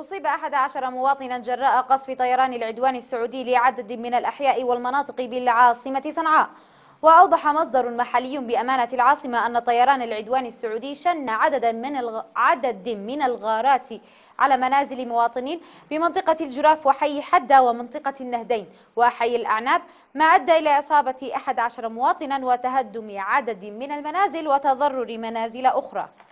أصيب أحد عشر مواطنا جراء قصف طيران العدوان السعودي لعدد من الأحياء والمناطق بالعاصمة صنعاء وأوضح مصدر محلي بأمانة العاصمة أن طيران العدوان السعودي شن عددا من عدد من الغارات على منازل مواطنين بمنطقة الجراف وحي حدة ومنطقة النهدين وحي الأعناب ما أدى إلى إصابة 11 مواطنا وتهدم عدد من المنازل وتضرر منازل أخرى